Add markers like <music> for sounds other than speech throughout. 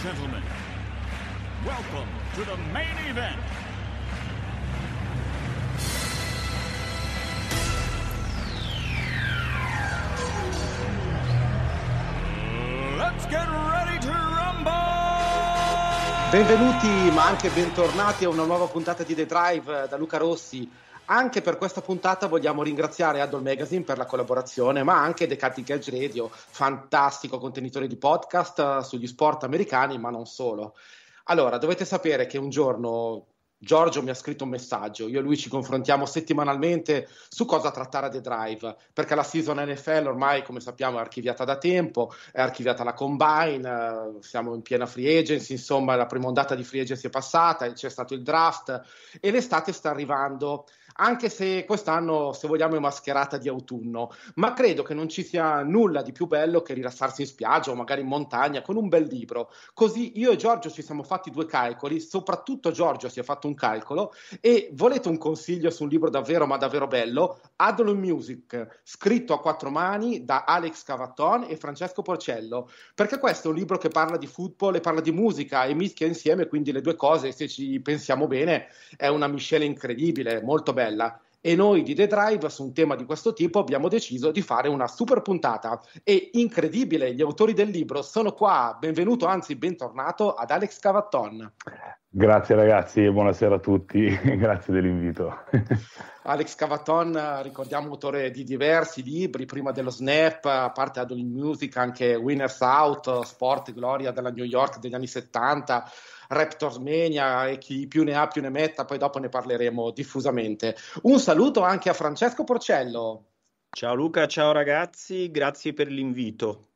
and gentlemen, welcome to the main event. Let's get ready to rumble! Benvenuti ma anche bentornati a una nuova puntata di The Drive eh, da Luca Rossi anche per questa puntata vogliamo ringraziare Adol Magazine per la collaborazione, ma anche The Cutting Edge Radio, fantastico contenitore di podcast eh, sugli sport americani, ma non solo. Allora, dovete sapere che un giorno Giorgio mi ha scritto un messaggio, io e lui ci confrontiamo settimanalmente su cosa trattare a The Drive, perché la season NFL ormai, come sappiamo, è archiviata da tempo, è archiviata la combine, eh, siamo in piena free agency, insomma la prima ondata di free agency è passata, c'è stato il draft e l'estate sta arrivando anche se quest'anno, se vogliamo, è mascherata di autunno, ma credo che non ci sia nulla di più bello che rilassarsi in spiaggia o magari in montagna con un bel libro. Così io e Giorgio ci siamo fatti due calcoli, soprattutto Giorgio si è fatto un calcolo e volete un consiglio su un libro davvero ma davvero bello? Adolum Music, scritto a quattro mani da Alex Cavaton e Francesco Porcello, perché questo è un libro che parla di football e parla di musica e mischia insieme quindi le due cose, se ci pensiamo bene, è una miscela incredibile, molto bella bella. E noi di The Drive su un tema di questo tipo abbiamo deciso di fare una super puntata. E incredibile, gli autori del libro sono qua. Benvenuto, anzi bentornato ad Alex Cavatton. Grazie ragazzi e buonasera a tutti, <laughs> grazie dell'invito. <laughs> Alex Cavaton, ricordiamo, autore di diversi libri, prima dello Snap, a parte Adolin Music, anche Winners Out, Sport, Gloria della New York degli anni 70, Raptors Mania e chi più ne ha più ne metta, poi dopo ne parleremo diffusamente. Un saluto anche a Francesco Porcello. Ciao Luca, ciao ragazzi, grazie per l'invito.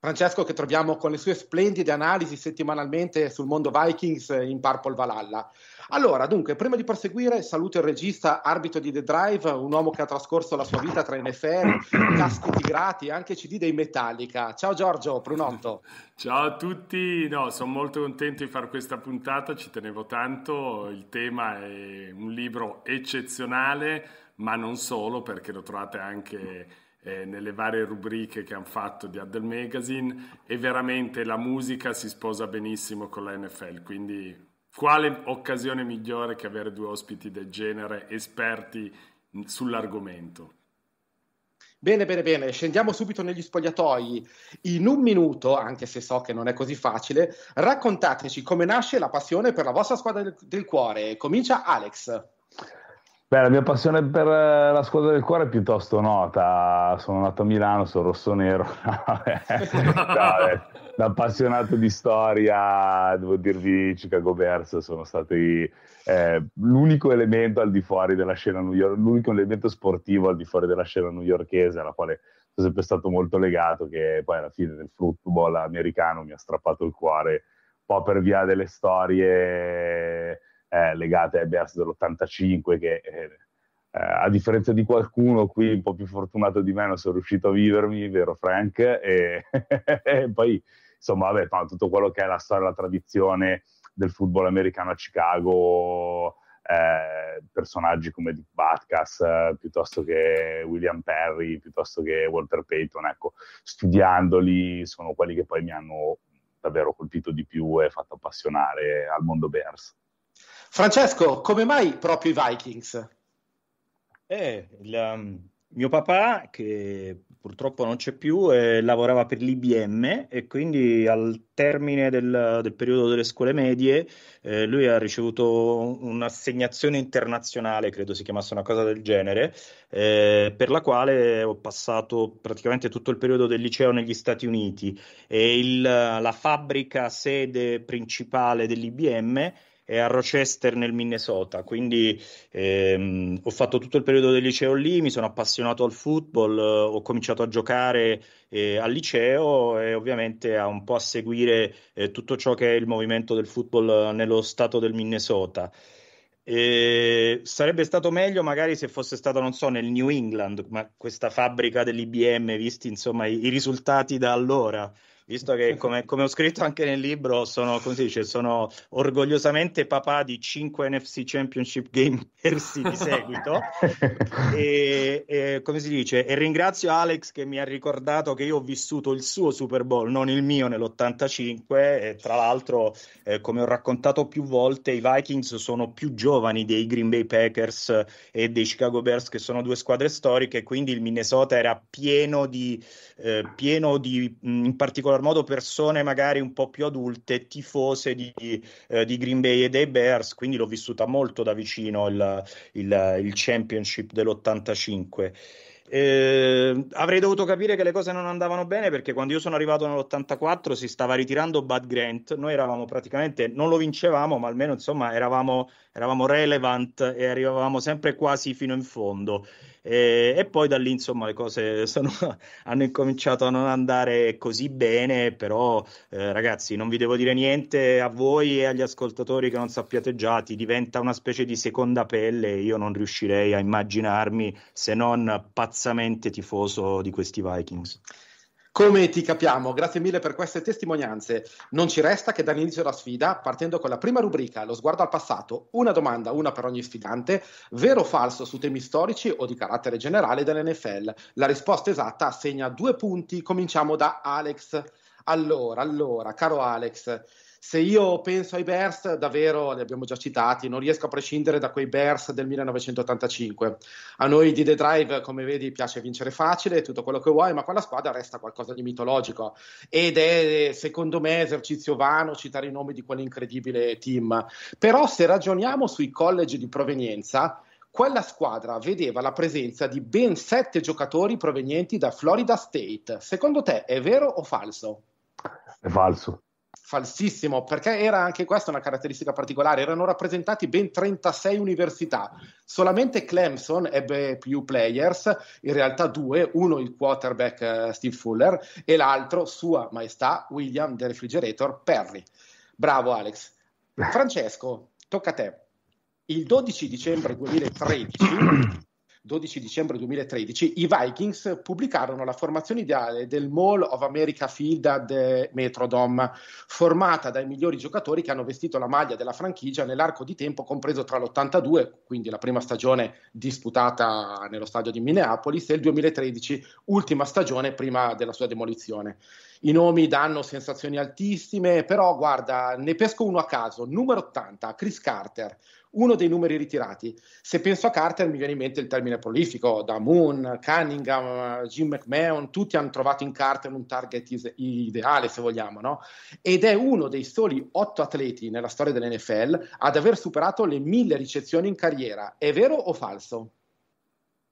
Francesco che troviamo con le sue splendide analisi settimanalmente sul mondo Vikings in Purple Valhalla. Allora, dunque, prima di proseguire, saluto il regista, arbitro di The Drive, un uomo che ha trascorso la sua vita tra NFL, caschi tigrati e anche CD dei Metallica. Ciao Giorgio Prunotto. Ciao a tutti, no, sono molto contento di fare questa puntata, ci tenevo tanto, il tema è un libro eccezionale, ma non solo, perché lo trovate anche... Eh, nelle varie rubriche che hanno fatto di Adel Magazine e veramente la musica si sposa benissimo con la NFL, quindi quale occasione migliore che avere due ospiti del genere, esperti sull'argomento? Bene, bene, bene, scendiamo subito negli spogliatoi. In un minuto, anche se so che non è così facile, raccontateci come nasce la passione per la vostra squadra del, cuore. Comincia Alex. Beh, la mia passione per eh, la squadra del cuore è piuttosto nota. Sono nato a Milano, sono rosso-nero. <laughs> da appassionato di storia, devo dirvi, Chicago Bears sono stati eh, l'unico elemento al di fuori della scena new York, l'unico elemento sportivo al di fuori della scena newyorchese, alla quale sono sempre stato molto legato, che poi alla fine del football americano mi ha strappato il cuore, un po' per via delle storie eh, legate ai Bears dell'85 che eh, eh, a differenza di qualcuno qui un po' più fortunato di me non sono riuscito a vivermi, vero Frank? E, <laughs> e poi insomma vabbè, tutto quello che è la storia, la tradizione del football americano a Chicago, eh, personaggi come Dick Batkas eh, piuttosto che William Perry, piuttosto che Walter Payton, ecco, studiandoli sono quelli che poi mi hanno davvero colpito di più e fatto appassionare al mondo Bears. Francesco, come mai proprio i Vikings? Eh, il, um, mio papà, che purtroppo non c'è più, eh, lavorava per l'IBM e quindi al termine del, del periodo delle scuole medie eh, lui ha ricevuto un'assegnazione internazionale, credo si chiamasse una cosa del genere, eh, per la quale ho passato praticamente tutto il periodo del liceo negli Stati Uniti e il, la fabbrica sede principale dell'IBM e a Rochester nel Minnesota, quindi ehm, ho fatto tutto il periodo del liceo lì, mi sono appassionato al football, eh, ho cominciato a giocare eh, al liceo e ovviamente a un po' a seguire eh, tutto ciò che è il movimento del football eh, nello stato del Minnesota. Eh, sarebbe stato meglio magari se fosse stato, non so, nel New England, ma questa fabbrica dell'IBM, visti insomma i, i risultati da allora visto che come, come, ho scritto anche nel libro sono, come si dice, sono orgogliosamente papà di 5 NFC Championship Game persi di seguito e, e, come si dice e ringrazio Alex che mi ha ricordato che io ho vissuto il suo Super Bowl non il mio nell'85 e tra l'altro eh, come ho raccontato più volte i Vikings sono più giovani dei Green Bay Packers e dei Chicago Bears che sono due squadre storiche quindi il Minnesota era pieno di, eh, pieno di in particolare particolar modo persone magari un po' più adulte, tifose di, eh, di Green Bay e dei Bears, quindi l'ho vissuta molto da vicino il, il, il championship dell'85. Eh, avrei dovuto capire che le cose non andavano bene perché quando io sono arrivato nell'84 si stava ritirando Bad Grant, noi eravamo praticamente, non lo vincevamo, ma almeno insomma eravamo, eravamo relevant e arrivavamo sempre quasi fino in fondo. E, e poi da lì, insomma, le cose <laughs> sono, hanno incominciato a non andare così bene, però eh, ragazzi, non vi devo dire niente a voi e agli ascoltatori che non sappiate già, ti diventa una specie di seconda pelle, io non riuscirei a immaginarmi se non pazzamente tifoso di questi Vikings. Come ti capiamo, grazie mille per queste testimonianze. Non ci resta che dare inizio alla sfida partendo con la prima rubrica, lo sguardo al passato. Una domanda, una per ogni sfidante, vero o falso su temi storici o di carattere generale dell'NFL. La risposta esatta assegna due punti. Cominciamo da Alex. Allora, allora, caro Alex, se io penso ai Bears, davvero li abbiamo già citati, non riesco a prescindere da quei Bears del 1985. A noi di The Drive, come vedi, piace vincere facile, tutto quello che vuoi, ma quella squadra resta qualcosa di mitologico ed è, secondo me, esercizio vano citare i nomi di quell'incredibile team. Però se ragioniamo sui college di provenienza, quella squadra vedeva la presenza di ben sette giocatori provenienti da Florida State. Secondo te è vero o falso? È falso falsissimo, perché era anche questa una caratteristica particolare, erano rappresentati ben 36 università, solamente Clemson ebbe più players, in realtà due, uno il quarterback eh, Steve Fuller e l'altro sua maestà William the Refrigerator Perry. Bravo Alex. <laughs> Francesco, tocca a te. Il 12 dicembre 2013 <clears throat> 12 dicembre 2013, i Vikings pubblicarono la formazione ideale del Mall of America Field ad Metrodome, formata dai migliori giocatori che hanno vestito la maglia della franchigia nell'arco di tempo compreso tra l'82, quindi la prima stagione disputata nello stadio di Minneapolis, e il 2013, ultima stagione prima della sua demolizione. I nomi danno sensazioni altissime, però guarda, ne pesco uno a caso, numero 80, Chris Carter, uno dei numeri ritirati. Se penso a Carter mi viene in mente il termine prolifico, da Moon, Cunningham, Jim McMahon, tutti hanno trovato in Carter un target is- ideale se vogliamo, no? ed è uno dei soli otto atleti nella storia dell'NFL ad aver superato le mille ricezioni in carriera. È vero o falso?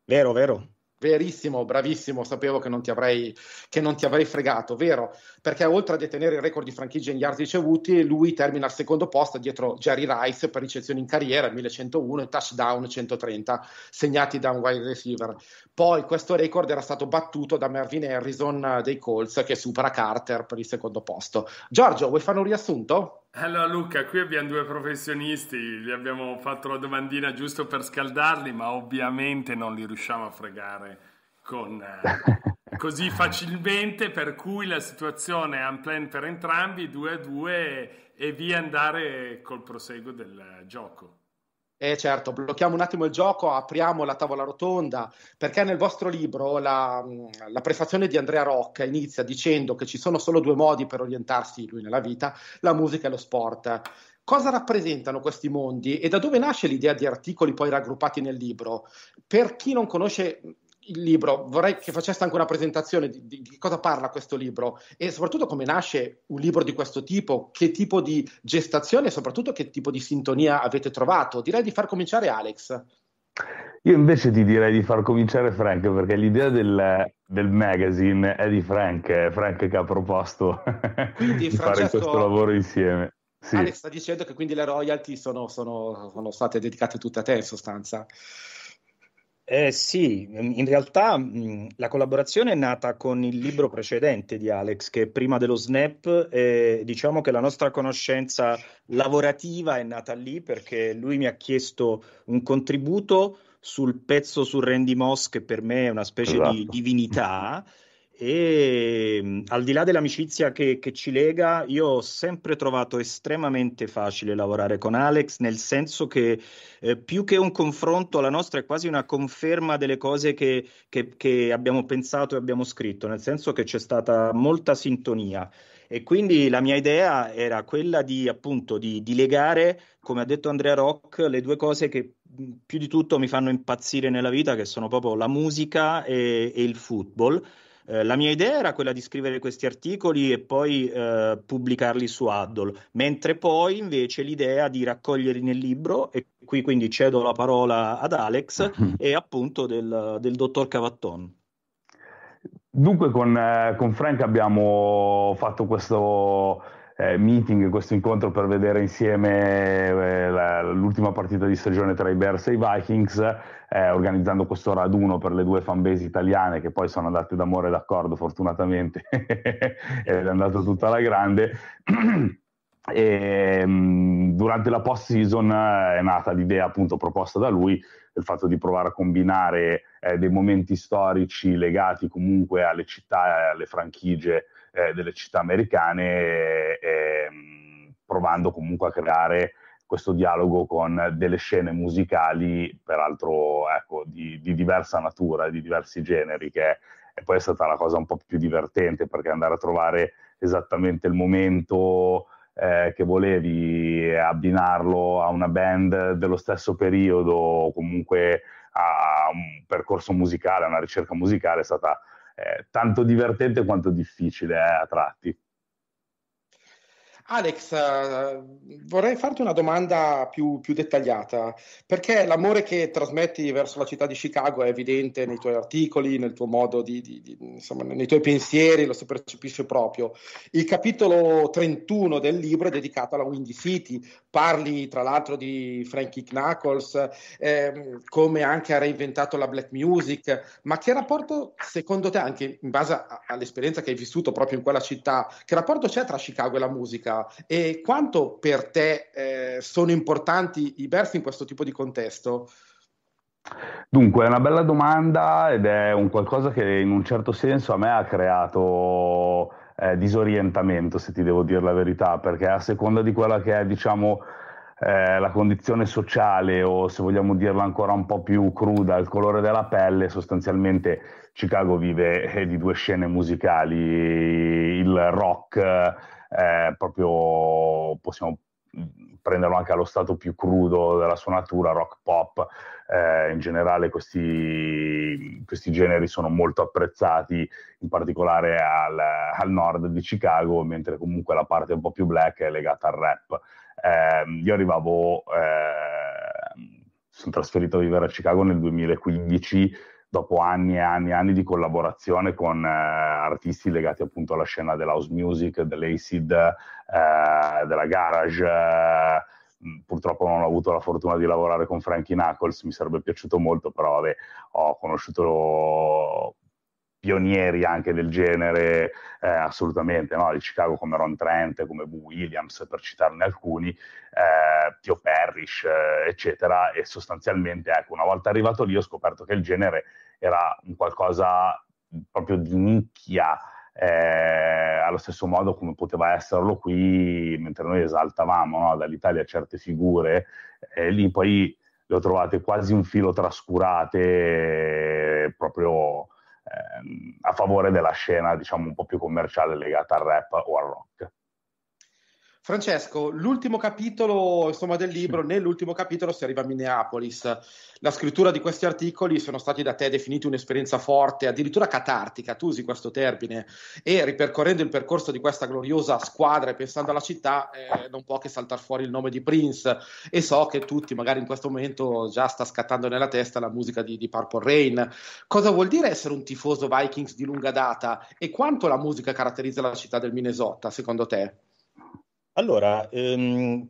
Vero, vero. Verissimo, bravissimo, sapevo che non, avrei, che non, ti avrei, fregato, vero? Perché oltre a detenere il record di franchigia in yards ricevuti, lui termina al secondo posto dietro Jerry Rice per ricezioni in carriera 1101 e touchdown 130 segnati da un wide receiver. Poi questo record era stato battuto da Mervyn Harrison eh, dei Colts che supera Carter per il secondo posto. Giorgio, vuoi fare un riassunto? Allora Luca, qui abbiamo due professionisti, gli abbiamo fatto la domandina giusto per scaldarli, ma ovviamente non li riusciamo a fregare con, eh, <laughs> così facilmente, per cui la situazione è un plan per entrambi, 2 a 2 e via andare col proseguo del gioco. Eh certo, blocchiamo un attimo il gioco, apriamo la tavola rotonda, perché nel vostro libro la, la, prefazione di Andrea Rocca inizia dicendo che ci sono solo due modi per orientarsi lui nella vita, la musica e lo sport. Cosa rappresentano questi mondi e da dove nasce l'idea di articoli poi raggruppati nel libro? Per chi non conosce il libro, vorrei che faceste anche una presentazione di, di, di, cosa parla questo libro e soprattutto come nasce un libro di questo tipo, che tipo di gestazione e soprattutto che tipo di sintonia avete trovato. Direi di far cominciare Alex. Io invece ti direi di far cominciare Frank perché l'idea del, del magazine è di Frank, Frank che ha proposto Quindi, <laughs> di Francesco... fare questo lavoro insieme. Sì. Alex sta dicendo che quindi le royalty sono, sono, sono state dedicate tutte a te in sostanza. Eh, sì, mm, in realtà mh, mm, la collaborazione è nata con il libro precedente di Alex, che è prima dello Snap, eh, diciamo che la nostra conoscenza lavorativa è nata lì perché lui mi ha chiesto un contributo sul pezzo su Randy Moss, che per me è una specie esatto. di divinità e mm, al di là dell'amicizia che, che, ci lega, io ho sempre trovato estremamente facile lavorare con Alex, nel senso che eh, più che un confronto, la nostra è quasi una conferma delle cose che, che, che abbiamo pensato e abbiamo scritto, nel senso che c'è stata molta sintonia. E quindi la mia idea era quella di appunto di, di, legare, come ha detto Andrea Rock, le due cose che mm, più di tutto mi fanno impazzire nella vita, che sono proprio la musica e, e il football. Eh, la mia idea era quella di scrivere questi articoli e poi eh, pubblicarli su Addol, mentre poi invece l'idea di raccoglierli nel libro, e qui quindi cedo la parola ad Alex, è <laughs> appunto del, del dottor Cavatton. Dunque con, eh, con Frank abbiamo fatto questo eh, meeting, questo incontro per vedere insieme eh, la, l'ultima partita di stagione tra i Bears e i Vikings, eh, organizzando questo raduno per le due fanbase italiane che poi sono andate d'amore e d'accordo fortunatamente <laughs> ed è andata tutta la grande. e, <clears throat> mh, ehm, durante la post season eh, è nata l'idea appunto proposta da lui il fatto di provare a combinare eh, dei momenti storici legati comunque alle città e alle franchigie eh, delle città americane, eh, ehm, provando comunque a creare questo dialogo con delle scene musicali, peraltro ecco, di, di, diversa natura, di diversi generi, che è, poi è stata la cosa un po' più divertente perché andare a trovare esattamente il momento eh, che volevi, abbinarlo a una band dello stesso periodo, comunque a un percorso musicale, a una ricerca musicale, è stata tanto divertente quanto difficile eh, a tratti. Alex, eh, vorrei farti una domanda più, più, dettagliata, perché l'amore che trasmetti verso la città di Chicago è evidente nei tuoi articoli, nel tuo modo di, di, di insomma, nei tuoi pensieri, lo si percepisce proprio. Il capitolo 31 del libro è dedicato alla Windy City, parli tra l'altro di Frankie Knuckles, ehm, come anche ha reinventato la black music, ma che rapporto secondo te, anche in base all'esperienza che hai vissuto proprio in quella città, che rapporto c'è tra Chicago e la musica e quanto per te eh, sono importanti i versi in questo tipo di contesto? Dunque, è una bella domanda ed è un qualcosa che in un certo senso a me ha creato eh, disorientamento, se ti devo dire la verità, perché a seconda di quella che è, diciamo, eh, la condizione sociale o se vogliamo dirla ancora un po' più cruda, il colore della pelle, sostanzialmente Chicago vive eh, di due scene musicali, il rock eh, proprio possiamo prenderlo anche allo stato più crudo della sua natura, rock pop, eh, in generale questi, questi, generi sono molto apprezzati, in particolare al, al, nord di Chicago, mentre comunque la parte un po' più black è legata al rap. Eh, io arrivavo, eh, sono trasferito a vivere a Chicago nel 2015 dopo anni e anni e anni di collaborazione con eh, artisti legati appunto alla scena dell'house music, dell'acid, eh, della garage. Eh, purtroppo non ho avuto la fortuna di lavorare con Frankie Knuckles, mi sarebbe piaciuto molto, però vabbè, ho conosciuto pionieri anche del genere, eh, assolutamente, no? di Chicago come Ron Trent, come Boo Williams, per citarne alcuni, eh, Tio Parrish, eh, eccetera, e sostanzialmente, ecco, una volta arrivato lì ho scoperto che il genere era un qualcosa proprio di nicchia, eh, allo stesso modo come poteva esserlo qui, mentre noi esaltavamo no? dall'Italia certe figure, eh, lì poi le ho trovate quasi un filo trascurate, eh, proprio Ehm, a favore della scena diciamo un po' più commerciale legata al rap o al rock. Francesco, l'ultimo capitolo insomma, del libro, nell'ultimo capitolo si arriva a Minneapolis. La scrittura di questi articoli sono stati da te definiti un'esperienza forte, addirittura catartica, tu usi questo termine, e ripercorrendo il percorso di questa gloriosa squadra e pensando alla città, eh, non può che saltare fuori il nome di Prince e so che tutti magari in questo momento già sta scattando nella testa la musica di, di Purple Rain. Cosa vuol dire essere un tifoso Vikings di lunga data e quanto la musica caratterizza la città del Minnesota, secondo te? Allora, ehm,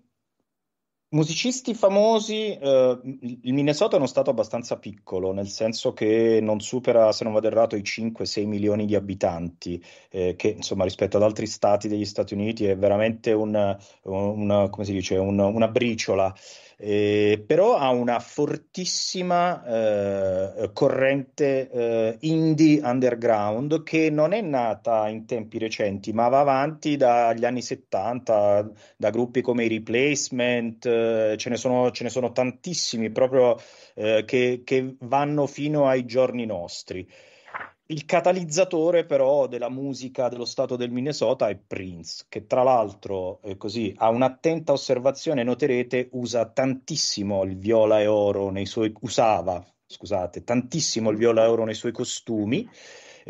musicisti famosi, eh, il Minnesota è uno stato abbastanza piccolo, nel senso che non supera, se non vado errato, i 5-6 milioni di abitanti, eh, che insomma rispetto ad altri stati degli Stati Uniti è veramente un, un, dice, un, una briciola eh, però ha una fortissima eh, corrente eh, indie underground che non è nata in tempi recenti, ma va avanti dagli anni 70, da gruppi come i Replacement, eh, ce ne, sono, ce, ne sono, tantissimi proprio eh, che, che vanno fino ai giorni nostri il catalizzatore però della musica dello stato del Minnesota è Prince, che tra l'altro, eh, così, a un'attenta osservazione noterete, usa tantissimo il viola e oro nei suoi... usava, scusate, tantissimo il viola e oro nei suoi costumi,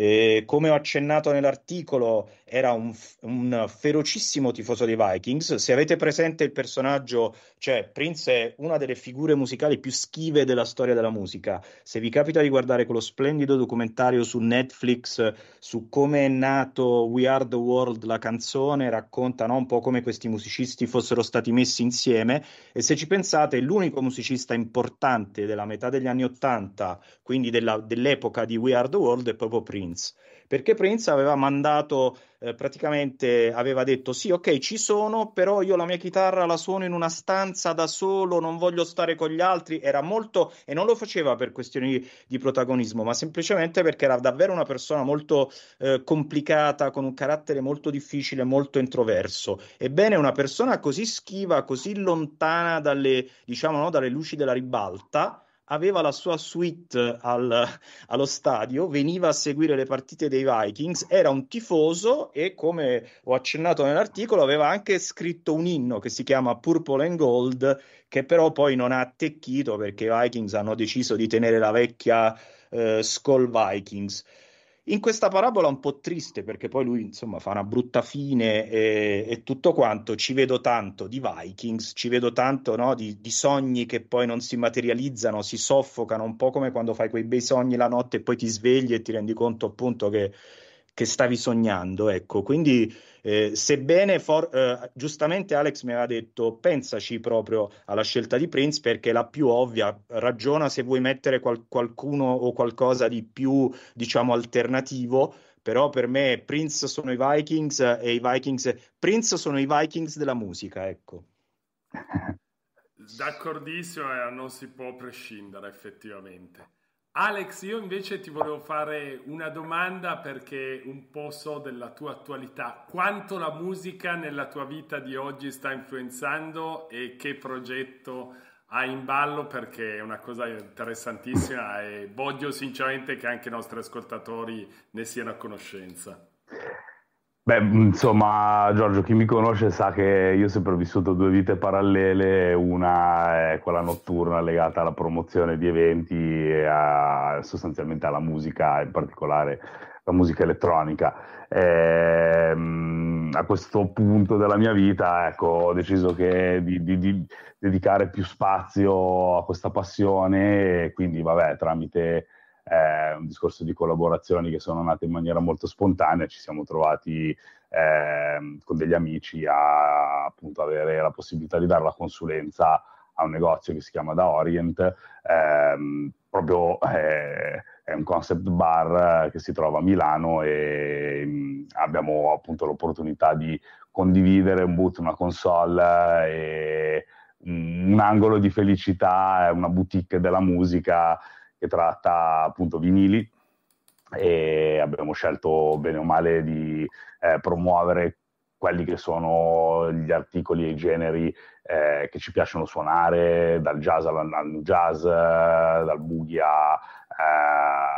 eh, come ho accennato nell'articolo, era un, un, ferocissimo tifoso dei Vikings. Se avete presente il personaggio, cioè Prince è una delle figure musicali più schive della storia della musica. Se vi capita di guardare quello splendido documentario su Netflix su come è nato We Are the World, la canzone, racconta no, un po' come questi musicisti fossero stati messi insieme. E se ci pensate, l'unico musicista importante della metà degli anni Ottanta, quindi della, dell'epoca di We Are the World, è proprio Prince. Prince, perché Prince aveva mandato eh, praticamente aveva detto sì, ok, ci sono, però io la mia chitarra la suono in una stanza da solo, non voglio stare con gli altri, era molto e non lo faceva per questioni di protagonismo, ma semplicemente perché era davvero una persona molto eh, complicata, con un carattere molto difficile, molto introverso. Ebbene, una persona così schiva, così lontana dalle, diciamo, no, dalle luci della ribalta, aveva la sua suite al, <laughs> allo stadio, veniva a seguire le partite dei Vikings, era un tifoso e come ho accennato nell'articolo aveva anche scritto un inno che si chiama Purple and Gold, che però poi non ha attecchito perché i Vikings hanno deciso di tenere la vecchia eh, Skull Vikings. In questa parabola un po' triste, perché poi lui insomma fa una brutta fine e, e tutto quanto, ci vedo tanto di Vikings, ci vedo tanto no, di, di, sogni che poi non si materializzano, si soffocano, un po' come quando fai quei bei sogni la notte e poi ti svegli e ti rendi conto appunto che, che stavi sognando. Ecco, quindi eh, sebbene for- eh, giustamente Alex mi aveva detto pensaci proprio alla scelta di Prince perché è la più ovvia, ragiona se vuoi mettere qual- qualcuno o qualcosa di più diciamo alternativo, però per me Prince sono i Vikings eh, e i Vikings Prince sono i Vikings della musica, ecco. D'accordissimo, eh, non si può prescindere effettivamente. Alex, io invece ti volevo fare una domanda perché un po' so della tua attualità. Quanto la musica nella tua vita di oggi sta influenzando e che progetto hai in ballo? Perché è una cosa interessantissima e voglio sinceramente che anche i nostri ascoltatori ne siano a conoscenza. Beh, mm, insomma, Giorgio, chi mi conosce sa che io ho sempre vissuto due vite parallele, una è quella notturna legata alla promozione di eventi e a, sostanzialmente alla musica, in particolare la musica elettronica. E, ehm, a questo punto della mia vita, ecco, ho deciso di, di, di, dedicare più spazio a questa passione e quindi, vabbè, tramite eh, un discorso di collaborazioni che sono nate in maniera molto spontanea, ci siamo trovati eh, con degli amici a appunto, avere la possibilità di dare la consulenza a un negozio che si chiama Da Orient, ehm, proprio eh, è un concept bar che si trova a Milano e mh, mm, abbiamo appunto l'opportunità di condividere un boot, una console eh, e un angolo di felicità, eh, una boutique della musica che tratta appunto vinili e abbiamo scelto bene o male di eh, promuovere quelli che sono gli articoli e i generi eh, che ci piacciono suonare, dal jazz al, al jazz, eh, dal boogie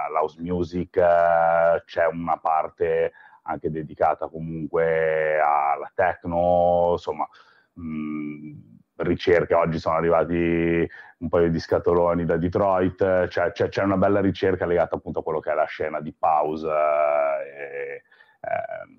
all'house eh, music, eh, c'è una parte anche dedicata comunque alla techno, insomma, mh, mm, ricerche oggi sono arrivati un paio di scatoloni da Detroit, cioè, c'è, c'è una bella ricerca legata appunto a quello che è la scena di pausa, e, eh, ehm,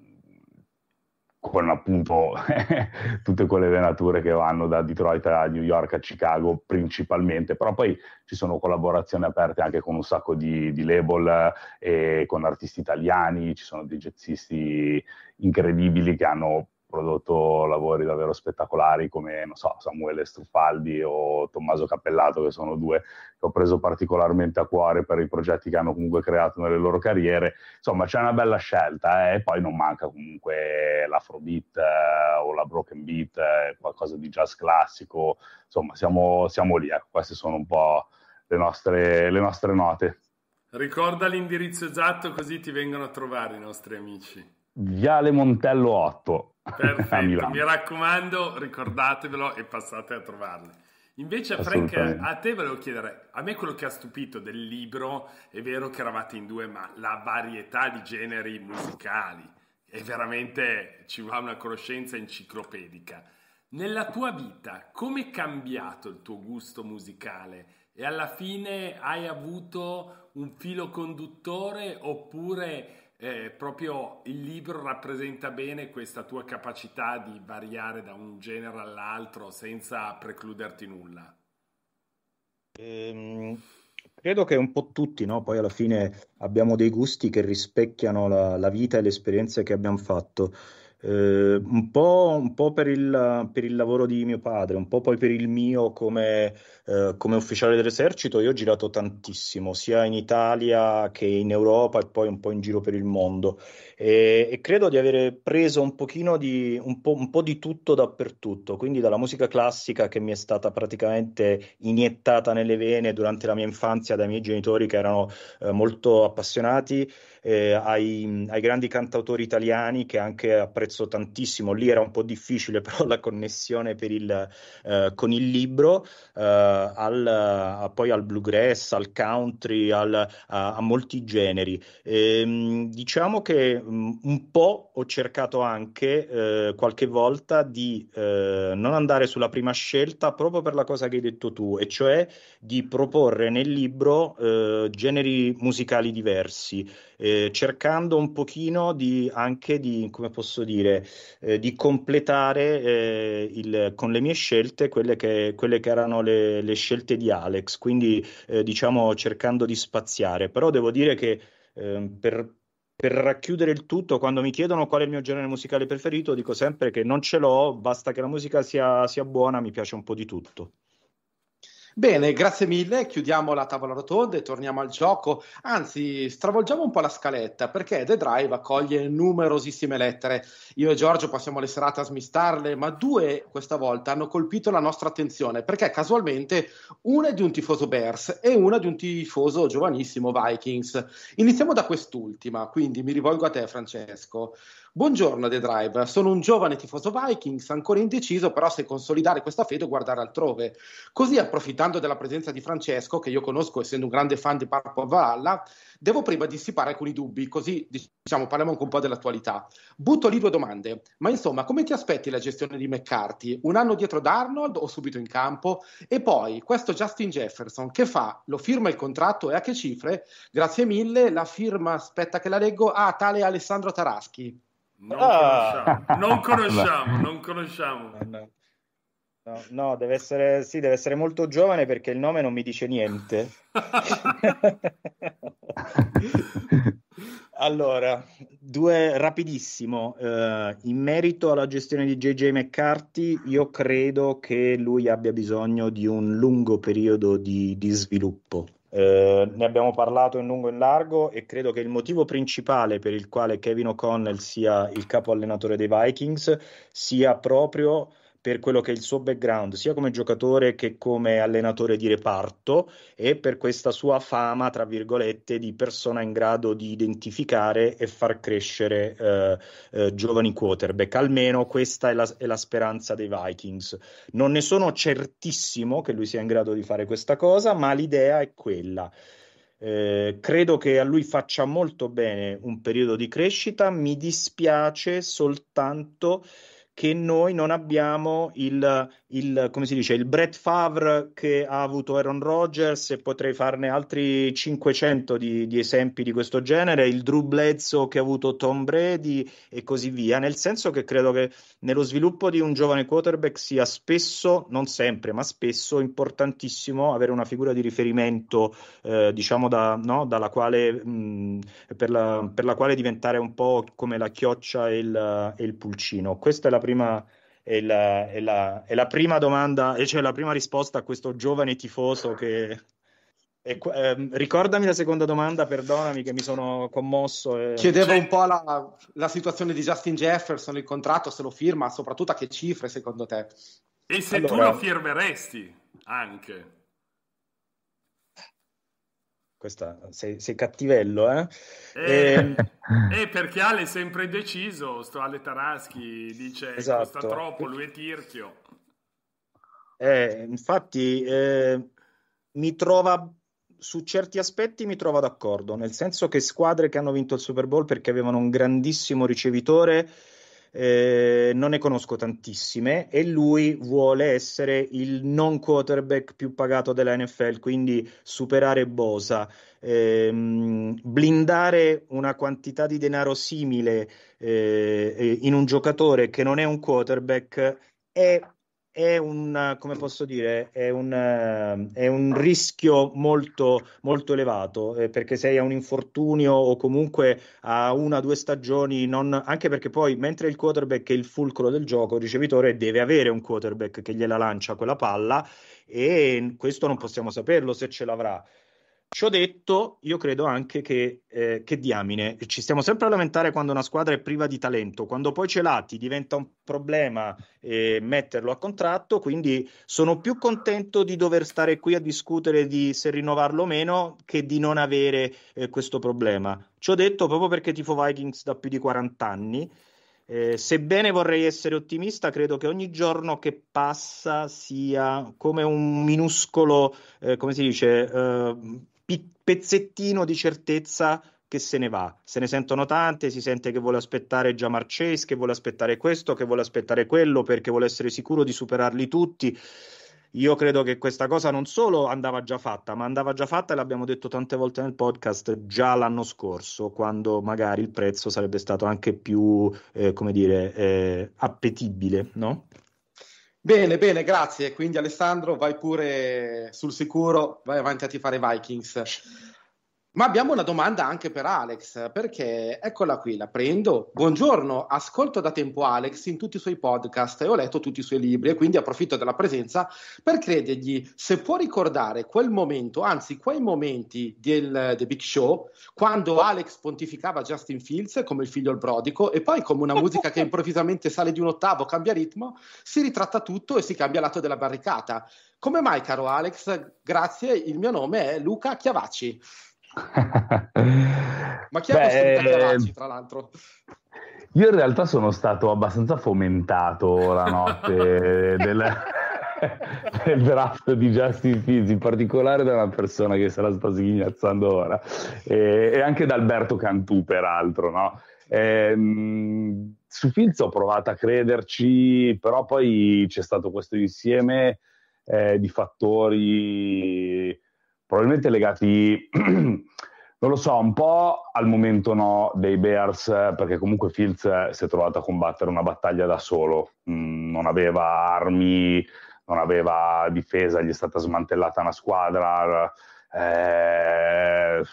con appunto <laughs> tutte quelle venature che vanno da Detroit a New York a Chicago principalmente, però poi ci sono collaborazioni aperte anche con un sacco di, di label eh, e con artisti italiani, ci sono dei jazzisti incredibili che hanno prodotto lavori davvero spettacolari come so, Samuele Struffaldi o Tommaso Cappellato, che sono due che ho preso particolarmente a cuore per i progetti che hanno comunque creato nelle loro carriere. Insomma, c'è una bella scelta eh? e poi non manca comunque l'Afrobeat eh, o la Broken Beat, eh, qualcosa di jazz classico. Insomma, siamo, siamo lì, ecco. queste sono un po' le nostre, le nostre note. Ricorda l'indirizzo esatto così ti vengono a trovare i nostri amici. Viale Montello 8, Perfetto, <laughs> mi raccomando, ricordatevelo e passate a trovarli. Invece, Frank, a te volevo chiedere, a me quello che ha stupito del libro è vero che eravate in due, ma la varietà di generi musicali è veramente ci va una conoscenza enciclopedica. Nella tua vita, come è cambiato il tuo gusto musicale? E alla fine hai avuto un filo conduttore oppure eh, proprio il libro rappresenta bene questa tua capacità di variare da un genere all'altro senza precluderti nulla. Ehm, credo che un po' tutti, no? poi alla fine abbiamo dei gusti che rispecchiano la, la vita e le esperienze che abbiamo fatto. Eh, un, po', un po', per, il, per il lavoro di mio padre, un po' poi per il mio come, eh, come, ufficiale dell'esercito, io ho girato tantissimo, sia in Italia che in Europa e poi un po' in giro per il mondo. E, e credo di avere preso un, pochino di, un po', un po' di tutto dappertutto, quindi dalla musica classica che mi è stata praticamente iniettata nelle vene durante la mia infanzia dai miei genitori che erano eh, molto appassionati eh, ai, ai, grandi cantautori italiani che anche apprezzo tantissimo. Lì era un po' difficile <laughs> però la connessione il, eh, con il libro, eh, al, poi al bluegrass, al country, al, a, a, molti generi. E, ehm, diciamo che mm, un po' ho cercato anche eh, qualche volta di eh, non andare sulla prima scelta proprio per la cosa che hai detto tu, e cioè di proporre nel libro eh, generi musicali diversi eh, cercando un pochino di, anche di, come posso dire, eh, di completare eh, il, con le mie scelte quelle che, quelle che erano le, le, scelte di Alex, quindi eh, diciamo cercando di spaziare, però devo dire che ehm, per, per racchiudere il tutto, quando mi chiedono qual è il mio genere musicale preferito, dico sempre che non ce l'ho, basta che la musica sia, sia buona, mi piace un po' di tutto. Bene, grazie mille, chiudiamo la tavola rotonda e torniamo al gioco. Anzi, stravolgiamo un po' la scaletta perché The Drive accoglie numerosissime lettere. Io e Giorgio passiamo le serate a smistarle, ma due questa volta hanno colpito la nostra attenzione perché casualmente una è di un tifoso Bears e una di un tifoso giovanissimo Vikings. Iniziamo da quest'ultima, quindi mi rivolgo a te Francesco. Buongiorno The Drive, sono un giovane tifoso Vikings, ancora indeciso però se consolidare questa fede o guardare altrove. Così approfittando della presenza di Francesco, che io conosco essendo un grande fan di Parco Valhalla, devo prima dissipare alcuni dubbi, così diciamo parliamo anche un po' dell'attualità. Butto lì due domande, ma insomma come ti aspetti la gestione di McCarthy? Un anno dietro Darnold o subito in campo? E poi questo Justin Jefferson che fa? Lo firma il contratto e a che cifre? Grazie mille, la firma, aspetta che la leggo, a ah, tale Alessandro Taraschi. Non ah. conosciamo, non <laughs> conosciamo, non conosciamo. No, no. deve, essere, sì, deve essere, molto giovane perché il nome non mi dice niente. <laughs> allora, due rapidissimo. Uh, in merito alla gestione di JJ McCarthy, io credo che lui abbia bisogno di un lungo periodo di, di sviluppo eh, ne abbiamo parlato in lungo e in largo e credo che il motivo principale per il quale Kevin O'Connell sia il capo allenatore dei Vikings sia proprio per quello che è il suo background, sia come giocatore che come allenatore di reparto e per questa sua fama, tra virgolette, di persona in grado di identificare e far crescere eh, eh, giovani quarterback. Almeno questa è la, è la speranza dei Vikings. Non ne sono certissimo che lui sia in grado di fare questa cosa, ma l'idea è quella. Eh, credo che a lui faccia molto bene un periodo di crescita, mi dispiace soltanto che noi non abbiamo il il, come si dice, il Brett Favre che ha avuto Aaron Rodgers e potrei farne altri 500 di, di, esempi di questo genere, il Drew Bledsoe che ha avuto Tom Brady e così via, nel senso che credo che nello sviluppo di un giovane quarterback sia spesso, non sempre, ma spesso importantissimo avere una figura di riferimento, eh, diciamo, da, no, dalla quale, mh, mm, per, la, per, la, quale diventare un po' come la chioccia e il, e il pulcino. Questa è la prima è la, è la, è la prima domanda, e cioè la prima risposta a questo giovane tifoso che... E, eh, ricordami la seconda domanda, perdonami che mi sono commosso. E... Eh. Chiedevo cioè, un po' la, la, situazione di Justin Jefferson, il contratto, se lo firma, soprattutto a che cifre secondo te? E se allora... tu lo firmeresti anche? Questa, sei, sei cattivello, eh? E, eh, e... Ehm, <laughs> eh, perché Ale è sempre deciso, sto Ale Taraschi dice esatto. costa troppo, lui è tirchio. Eh, infatti eh, mi trova su certi aspetti mi trovo d'accordo, nel senso che squadre che hanno vinto il Super Bowl perché avevano un grandissimo ricevitore eh, non ne conosco tantissime e lui vuole essere il non quarterback più pagato della NFL, quindi superare Bosa, ehm, blindare una quantità di denaro simile eh, in un giocatore che non è un quarterback è è un, come posso dire, è un, è un rischio molto, molto elevato eh, perché sei a un infortunio o comunque a una o due stagioni, non, anche perché poi mentre il quarterback è il fulcro del gioco, il ricevitore deve avere un quarterback che gliela lancia quella palla e questo non possiamo saperlo se ce l'avrà. Ciò detto, io credo anche che, eh, che diamine, ci stiamo sempre a lamentare quando una squadra è priva di talento, quando poi ce l'ha ti diventa un problema eh, metterlo a contratto, quindi sono più contento di dover stare qui a discutere di se rinnovarlo o meno che di non avere eh, questo problema. Ciò detto proprio perché tifo Vikings da più di 40 anni, eh, sebbene vorrei essere ottimista, credo che ogni giorno che passa sia come un minuscolo, eh, come si dice, eh, pezzettino di certezza che se ne va. Se ne sentono tante, si sente che vuole aspettare già Chase, che vuole aspettare questo, che vuole aspettare quello, perché vuole essere sicuro di superarli tutti. Io credo che questa cosa non solo andava già fatta, ma andava già fatta e l'abbiamo detto tante volte nel podcast già l'anno scorso, quando magari il prezzo sarebbe stato anche più, eh, come dire, eh, appetibile, no? Bene, bene, grazie. Quindi Alessandro, vai pure sul sicuro, vai avanti a fare Vikings. Ma abbiamo una domanda anche per Alex, perché eccola qui, la prendo. Buongiorno, ascolto da tempo Alex in tutti i suoi podcast e ho letto tutti i suoi libri e quindi approfitto della presenza per chiedergli se può ricordare quel momento, anzi quei momenti del The Big Show, quando Alex pontificava Justin Fields come il figlio il prodigo e poi come una musica che <laughs> improvvisamente sale di un ottavo, cambia ritmo, si ritratta tutto e si cambia lato della barricata. Come mai, caro Alex? Grazie, il mio nome è Luca Chiavacci. Ma chi Beh, ha costruito i tra l'altro? Io in realtà sono stato abbastanza fomentato la notte <laughs> del, del, draft di Justin Fields, in particolare da una persona che se la sta sghignazzando ora, e, e anche da Alberto Cantù, peraltro. No? E, ehm, su Fields ho provato a crederci, però poi c'è stato questo insieme eh, di fattori probabilmente legati, <clears throat> non lo so, un po' al momento no dei Bears, perché comunque Fields si è trovato a combattere una battaglia da solo, mm, non aveva armi, non aveva difesa, gli è stata smantellata una squadra. Eh,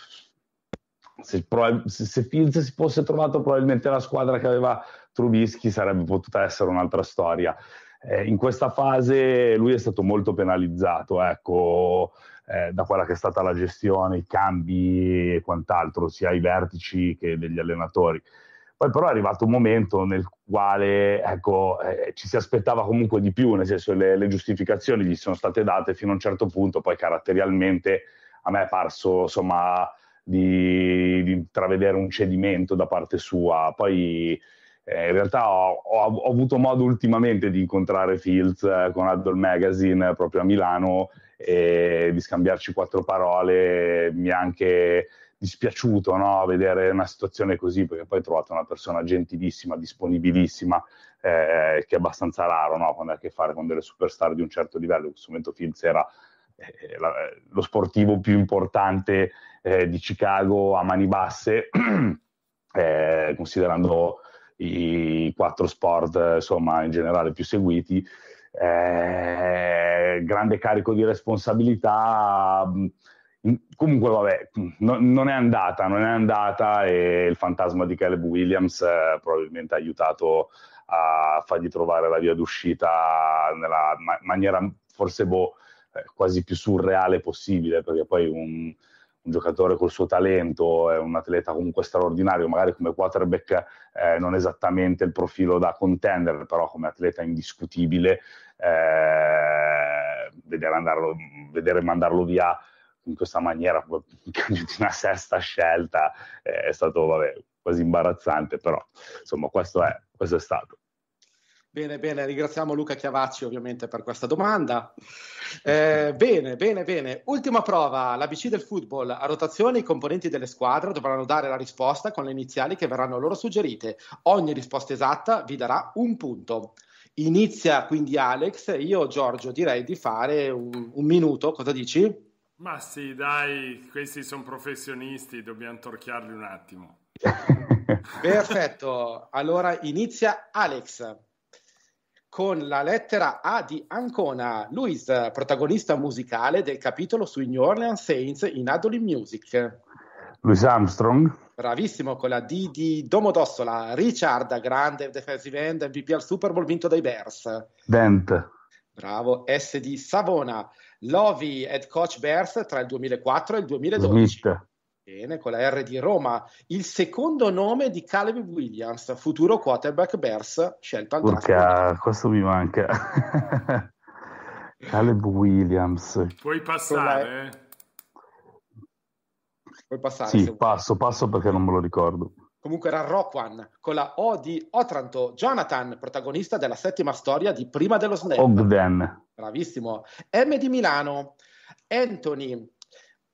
se, se, Fields si fosse trovato probabilmente la squadra che aveva Trubisky sarebbe potuta essere un'altra storia. Eh, in questa fase lui è stato molto penalizzato, ecco, eh, da quella che è stata la gestione, i cambi e quant'altro, sia ai vertici che degli allenatori. Poi però è arrivato un momento nel quale ecco, eh, ci si aspettava comunque di più, nel senso le, le giustificazioni gli sono state date fino a un certo punto, poi caratterialmente a me è parso insomma, di, di intravedere un cedimento da parte sua. Poi eh, in realtà ho, ho, ho, avuto modo ultimamente di incontrare Fields eh, con Adol Magazine eh, proprio a Milano e di scambiarci quattro parole. Mi ha anche dispiaciuto no, vedere una situazione così, perché poi ho trovato una persona gentilissima, disponibilissima, eh, che è abbastanza raro no, quando ha a che fare con delle superstar di un certo livello. In questo momento Fields era eh, la, lo sportivo più importante eh, di Chicago a mani basse, <clears throat> considerando i quattro sport insomma in generale più seguiti eh, grande carico di responsabilità mm, comunque vabbè no, non è andata non è andata e il fantasma di Caleb Williams eh, probabilmente ha aiutato a fargli trovare la via d'uscita nella ma- maniera forse boh, eh, quasi più surreale possibile perché poi un un giocatore col suo talento, è un atleta comunque straordinario, magari come quarterback eh, non esattamente il profilo da contendere, però come atleta indiscutibile, eh, vedere, andarlo, vedere mandarlo via in questa maniera, <laughs> di una sesta scelta, eh, è stato vabbè, quasi imbarazzante, però insomma questo è, questo è stato. Bene, bene, ringraziamo Luca Chiavacci ovviamente per questa domanda. <laughs> Eh, bene, bene, bene. Ultima prova, l'ABC del football. A rotazione i componenti delle squadre dovranno dare la risposta con le iniziali che verranno loro suggerite. Ogni risposta esatta vi darà un punto. Inizia quindi Alex, io Giorgio direi di fare un, un minuto, cosa dici? Ma sì, dai, questi sono professionisti, dobbiamo torchiarli un attimo. <laughs> Perfetto, allora inizia Alex con la lettera A di Ancona, Luis, protagonista musicale del capitolo sui New Orleans Saints in Adolin Music. Louis Armstrong. Bravissimo con la D di Domodossola, Richard, grande defensive end, MVP al Super Bowl vinto dai Bears. Dent. Bravo, S di Savona, Lovi, head coach Bears tra il 2004 e il 2012. Smith bene, con la R di Roma, il secondo nome di Caleb Williams, futuro quarterback Bears, scelto al draft. questo mi manca. <laughs> Caleb Williams. Puoi passare? Eh? Puoi passare. Sì, passo, vuoi. passo perché non me lo ricordo. Comunque era Roquan con la O di Otranto, Jonathan, protagonista della settima storia di Prima dello Snap. Ogden. Bravissimo. M di Milano, Anthony,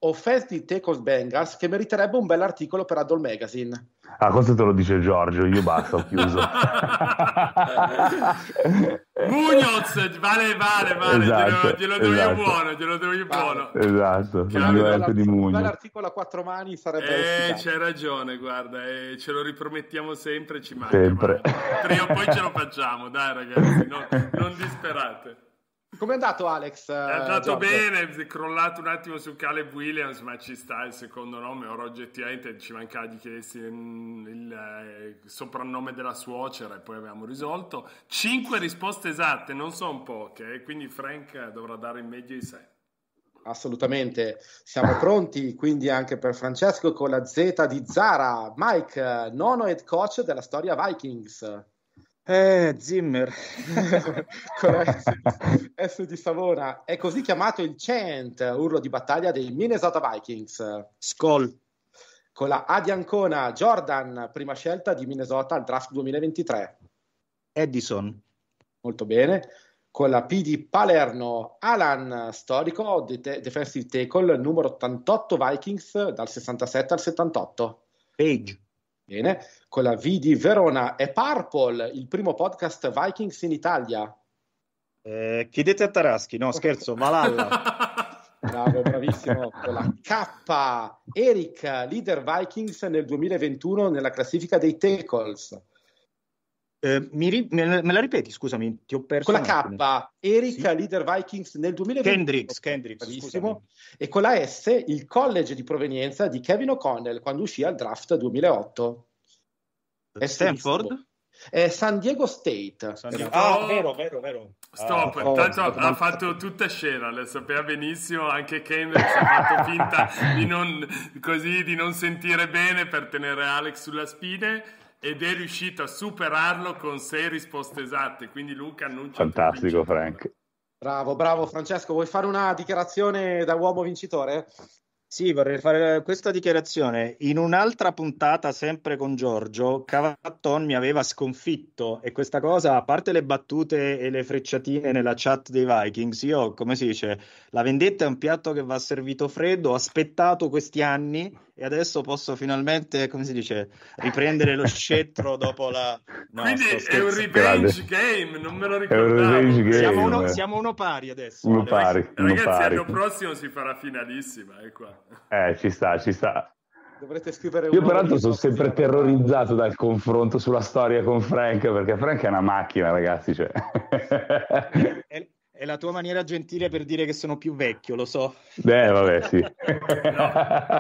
Offense di Tecos Bengals che meriterebbe un bell'articolo per Adol Magazine. Ah, questo te lo dice Giorgio, io basta, ho chiuso. <laughs> Munoz, vale, vale, vale, esatto, glielo, glielo esatto. buono, glielo do io buono. Esatto, cioè, il duetto di Munoz. Un bell'articolo a quattro mani sarebbe... Eh, ospitato. c'hai ragione, guarda, eh, ce lo ripromettiamo sempre, ci manca. Sempre. Ma, poi ce lo facciamo, dai ragazzi, no, non disperate. Come è andato Alex? Eh, è andato Giorgio? bene, è crollato un attimo su Caleb Williams, ma ci sta il secondo nome, ora oggettivamente ci mancava di chiedersi mm, eh, il, soprannome della suocera e poi abbiamo risolto. Cinque risposte esatte, non sono poche, eh, quindi Frank dovrà dare il meglio di sé. Assolutamente, siamo pronti quindi anche per Francesco con la Z di Zara, Mike, nono head coach della storia Vikings. Eh, Zimmer, <laughs> corretto. <laughs> S di Savona. È così chiamato il chant, urlo di battaglia dei Minnesota Vikings. Skoll. Con la A di Ancona, Jordan, prima scelta di Minnesota al draft 2023. Edison. Molto bene. Con la P di Palermo, Alan, storico, de- defensive tackle, numero 88 Vikings, dal 67 al 78. Page. Bene, con la V di Verona. e Purple, il primo podcast Vikings in Italia. Eh, chiedete a Taraschi, no scherzo, <laughs> Malalla. Bravo, bravissimo. Con la K, Eric, leader Vikings nel 2021 nella classifica dei tackles. Ehm, mi, me, me, la ripeti, scusami, ti ho perso. Con la K, Erika sì. leader Vikings nel 2020. Kendricks, Kendricks E con la S, il college di provenienza di Kevin O'Connell quando uscì al draft 2008. È Stanford? È San Diego State. San Diego. Ah, oh! vero, vero, vero. Stop, ah, tanto oh, ha, fatto tutta scena, lo sapeva benissimo, anche Kendricks ha fatto finta di non, così, di non sentire bene per tenere Alex sulla spine ed è riuscito a superarlo con sei risposte esatte. Quindi Luca annuncia. Fantastico, Frank. Bravo, bravo Francesco. Vuoi fare una dichiarazione da uomo vincitore? Sì, vorrei fare questa dichiarazione. In un'altra puntata, sempre con Giorgio, Cavatton mi aveva sconfitto e questa cosa, a parte le battute e le frecciatine nella chat dei Vikings, io, come si dice, la vendetta è un piatto che va servito freddo, ho aspettato questi anni e adesso posso finalmente, come si dice, riprendere lo scettro dopo la... No, Quindi è un revenge game, non me lo ricordavo. Siamo uno, siamo uno pari adesso. Uno pari, Ragazzi, uno pari. l'anno prossimo si farà finalissima, è eh, qua. Eh, ci sta, ci sta. Dovrete scrivere Io peraltro sono sempre terrorizzato dal confronto sulla storia con Frank, perché Frank è una macchina, ragazzi. Cioè. È la tua maniera gentile per dire che sono più vecchio, lo so. Beh, vabbè, sì. <laughs> no.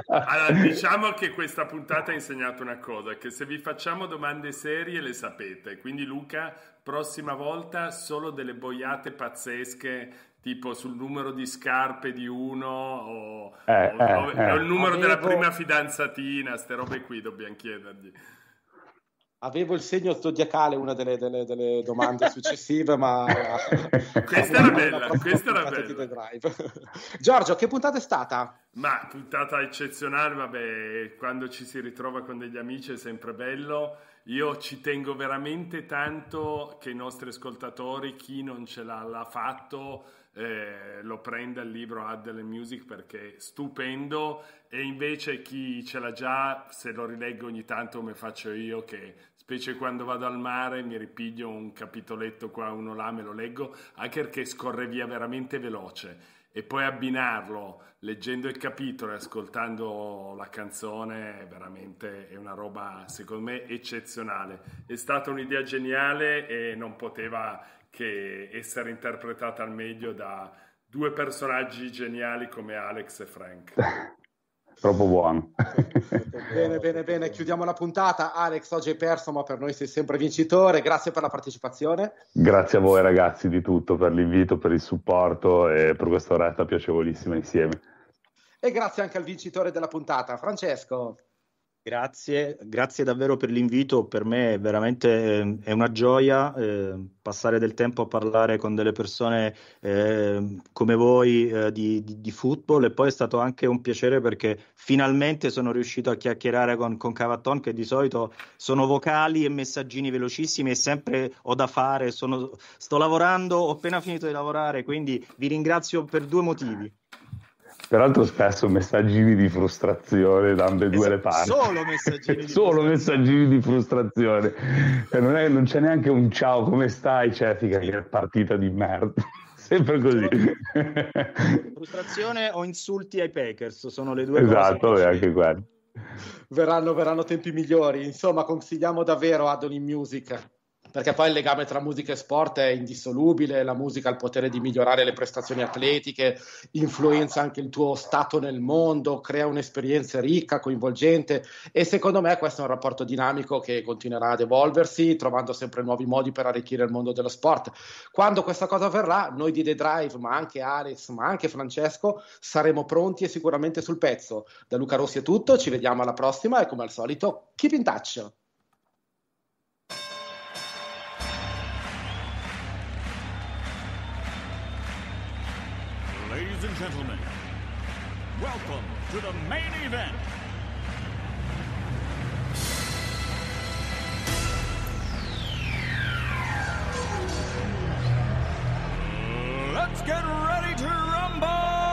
Allora, diciamo che questa puntata ha insegnato una cosa, che se vi facciamo domande serie le sapete. Quindi Luca, prossima volta solo delle boiate pazzesche tipo sul numero di scarpe di uno o, eh, o, eh, eh. o eh. il numero Avevo... della prima fidanzatina, ste robe qui dobbiamo chiedergli. Avevo il segno zodiacale, una delle, delle, delle domande successive, ma... <laughs> questa era bella, questa era bella. <laughs> Giorgio, che puntata è stata? Ma puntata eccezionale, vabbè, quando ci si ritrova con degli amici è sempre bello. Io ci tengo veramente tanto che i nostri ascoltatori, chi non ce l'ha, l'ha fatto, eh, lo prenda il libro Adele Music perché è stupendo e invece chi ce l'ha già se lo rileggo ogni tanto come faccio io che specie quando vado al mare mi ripiglio un capitoletto qua, uno là, me lo leggo, anche perché scorre via veramente veloce e poi abbinarlo leggendo il capitolo e ascoltando la canzone è veramente è una roba secondo me eccezionale. È stata un'idea geniale e non poteva che essere interpretata al meglio da due personaggi geniali come Alex e Frank. <laughs> Troppo buono. bene, bene, bene. Chiudiamo la puntata. Alex, oggi hai perso, ma per noi sei sempre vincitore. Grazie per la partecipazione. Grazie a voi ragazzi di tutto, per l'invito, per il supporto e per questa oretta piacevolissima insieme. E grazie anche al vincitore della puntata, Francesco. Grazie, grazie davvero per l'invito, per me è veramente ehm, è una gioia eh, passare del tempo a parlare con delle persone eh, come voi eh, di, di, di, football e poi è stato anche un piacere perché finalmente sono riuscito a chiacchierare con, con Cavaton che di solito sono vocali e messaggini velocissimi e sempre ho da fare, sono, sto lavorando, ho appena finito di lavorare, quindi vi ringrazio per due motivi. Peraltro spesso messaggini di frustrazione da ambedue le parti. Solo messaggini. <laughs> Solo di messaggini di frustrazione. Non, è, non, c'è neanche un ciao, come stai? Cioè, fica che è partita di merda. <laughs> Sempre così. <laughs> Frustrazione o insulti ai Packers, sono le due esatto, cose. Esatto, anche quello. Verranno, verranno tempi migliori. Insomma, consigliamo davvero Adoni Music perché poi il legame tra musica e sport è indissolubile, la musica ha il potere di migliorare le prestazioni atletiche, influenza anche il tuo stato nel mondo, crea un'esperienza ricca, coinvolgente e secondo me questo è un rapporto dinamico che continuerà ad evolversi, trovando sempre nuovi modi per arricchire il mondo dello sport. Quando questa cosa avverrà, noi di The Drive, ma anche Ares, ma anche Francesco, saremo pronti e sicuramente sul pezzo. Da Luca Rossi è tutto, ci vediamo alla prossima e come al solito, keep in touch! and gentlemen, welcome to the main event. Let's get ready to rumble!